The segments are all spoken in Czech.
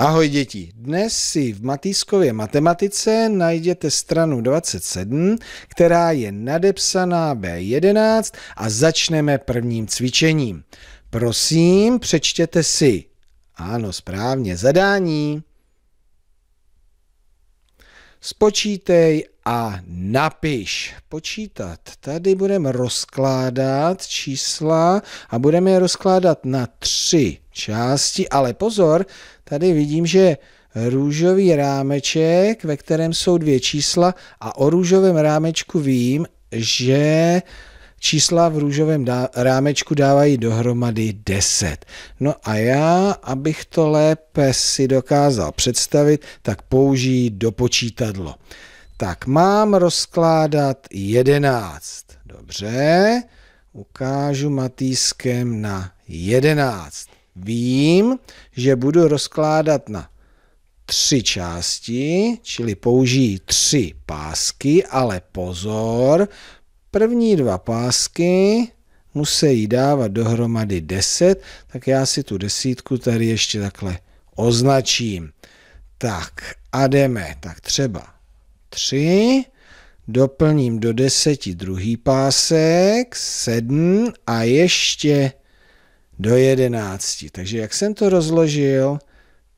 Ahoj děti, dnes si v Matýskově matematice najděte stranu 27, která je nadepsaná B11 a začneme prvním cvičením. Prosím, přečtěte si. Ano, správně, zadání. Spočítej a napiš. Počítat. Tady budeme rozkládat čísla a budeme je rozkládat na tři části, ale pozor, tady vidím, že růžový rámeček, ve kterém jsou dvě čísla a o růžovém rámečku vím, že Čísla v růžovém dá, rámečku dávají dohromady 10. No a já, abych to lépe si dokázal představit, tak použiji dopočítadlo. Tak mám rozkládat 11. Dobře, ukážu matýskem na 11. Vím, že budu rozkládat na tři části, čili použijí tři pásky, ale pozor, první dva pásky musí dávat dohromady 10, tak já si tu desítku tady ještě takhle označím. Tak a jdeme. Tak třeba 3, doplním do 10 druhý pásek, 7 a ještě do 11. Takže jak jsem to rozložil?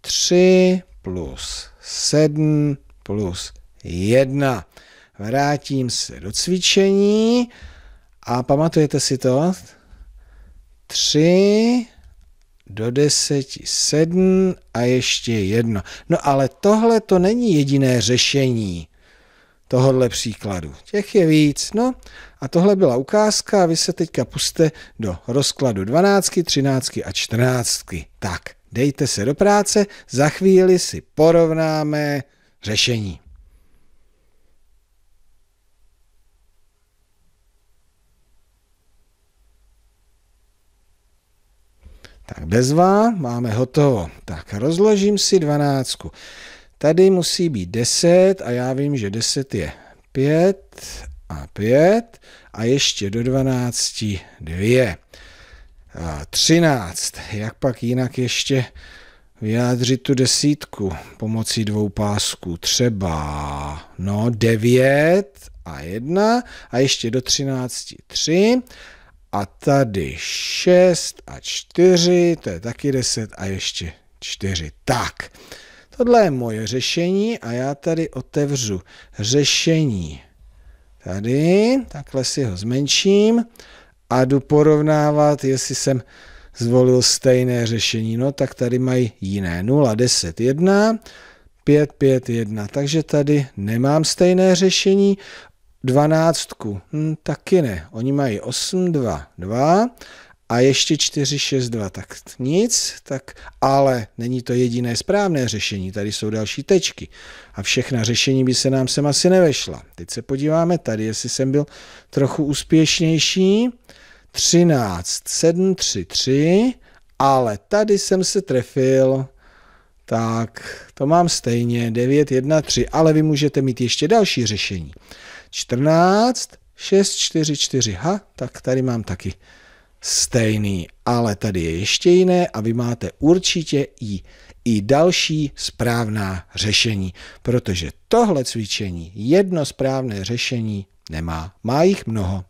3 plus 7 plus 1 vrátím se do cvičení a pamatujete si to? 3 do 10, 7 a ještě jedno. No ale tohle to není jediné řešení tohohle příkladu. Těch je víc. No a tohle byla ukázka a vy se teďka puste do rozkladu 12, 13 a 14. Tak, dejte se do práce, za chvíli si porovnáme řešení. Tak bezva, máme hotovo. Tak rozložím si dvanáctku. Tady musí být 10 a já vím, že 10 je 5 a 5 a ještě do 12 2. A 13. Jak pak jinak ještě vyjádřit tu desítku pomocí dvou pásků? Třeba no 9 a 1 a ještě do 13 3 a tady 6 a 4, to je taky 10 a ještě 4. Tak, tohle je moje řešení a já tady otevřu řešení tady, takhle si ho zmenším a jdu porovnávat, jestli jsem zvolil stejné řešení. No tak tady mají jiné 0, 10, 1, 5, 5, 1. Takže tady nemám stejné řešení dvanáctku. Hm, taky ne. Oni mají 8, 2, 2 a ještě 4, 6, 2. Tak nic, tak, ale není to jediné správné řešení. Tady jsou další tečky. A všechna řešení by se nám sem asi nevešla. Teď se podíváme tady, jestli jsem byl trochu úspěšnější. 13, 7, 3, 3, ale tady jsem se trefil. Tak, to mám stejně, 9, 1, 3, ale vy můžete mít ještě další řešení. 14, 6, 4, 4, ha, tak tady mám taky stejný, ale tady je ještě jiné a vy máte určitě i, i další správná řešení, protože tohle cvičení jedno správné řešení nemá, má jich mnoho.